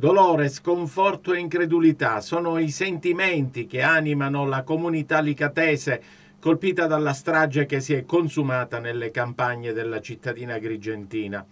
Dolore, sconforto e incredulità sono i sentimenti che animano la comunità licatese colpita dalla strage che si è consumata nelle campagne della cittadina grigentina.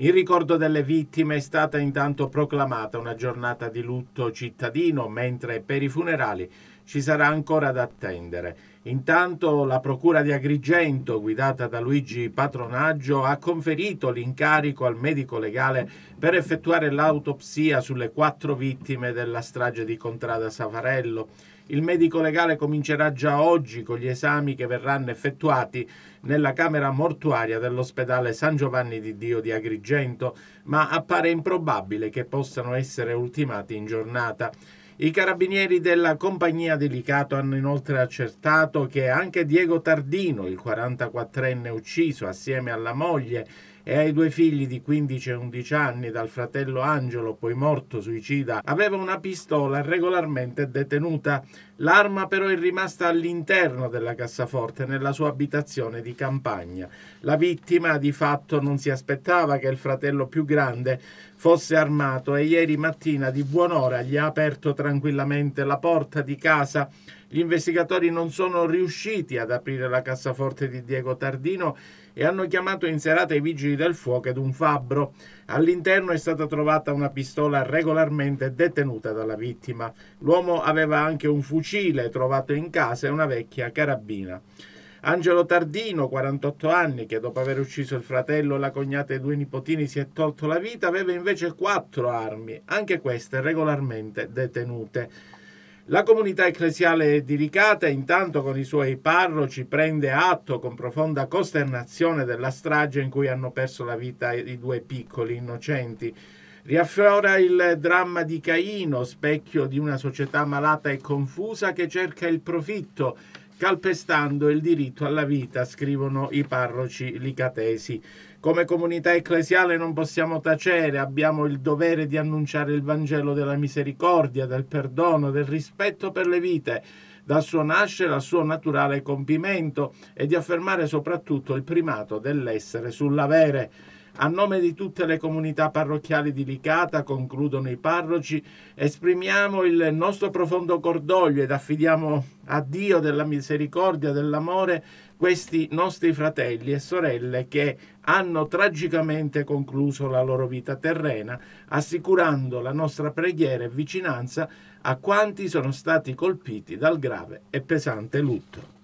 In ricordo delle vittime è stata intanto proclamata una giornata di lutto cittadino, mentre per i funerali ci sarà ancora da attendere. Intanto la Procura di Agrigento, guidata da Luigi Patronaggio, ha conferito l'incarico al medico legale per effettuare l'autopsia sulle quattro vittime della strage di Contrada Safarello. Il medico legale comincerà già oggi con gli esami che verranno effettuati nella camera mortuaria dell'ospedale San Giovanni di Dio di Agrigento, ma appare improbabile che possano essere ultimati in giornata. I carabinieri della compagnia delicato hanno inoltre accertato che anche Diego Tardino, il 44enne ucciso assieme alla moglie e ai due figli di 15 e 11 anni dal fratello Angelo, poi morto suicida, aveva una pistola regolarmente detenuta. L'arma però è rimasta all'interno della cassaforte, nella sua abitazione di campagna. La vittima di fatto non si aspettava che il fratello più grande fosse armato e ieri mattina di buon'ora gli ha aperto tra tranquillamente la porta di casa. Gli investigatori non sono riusciti ad aprire la cassaforte di Diego Tardino e hanno chiamato in serata i vigili del fuoco ed un fabbro. All'interno è stata trovata una pistola regolarmente detenuta dalla vittima. L'uomo aveva anche un fucile trovato in casa e una vecchia carabina. Angelo Tardino, 48 anni, che dopo aver ucciso il fratello, la cognata e i due nipotini si è tolto la vita, aveva invece quattro armi, anche queste regolarmente detenute. La comunità ecclesiale di Ricata, intanto con i suoi parroci, prende atto con profonda costernazione della strage in cui hanno perso la vita i due piccoli innocenti. Riaffiora il dramma di Caino, specchio di una società malata e confusa che cerca il profitto calpestando il diritto alla vita, scrivono i parroci licatesi. Come comunità ecclesiale non possiamo tacere, abbiamo il dovere di annunciare il Vangelo della misericordia, del perdono, del rispetto per le vite, dal suo nascere al suo naturale compimento e di affermare soprattutto il primato dell'essere sull'avere. A nome di tutte le comunità parrocchiali di Licata, concludono i parroci, esprimiamo il nostro profondo cordoglio ed affidiamo a Dio della misericordia, dell'amore, questi nostri fratelli e sorelle che hanno tragicamente concluso la loro vita terrena, assicurando la nostra preghiera e vicinanza a quanti sono stati colpiti dal grave e pesante lutto.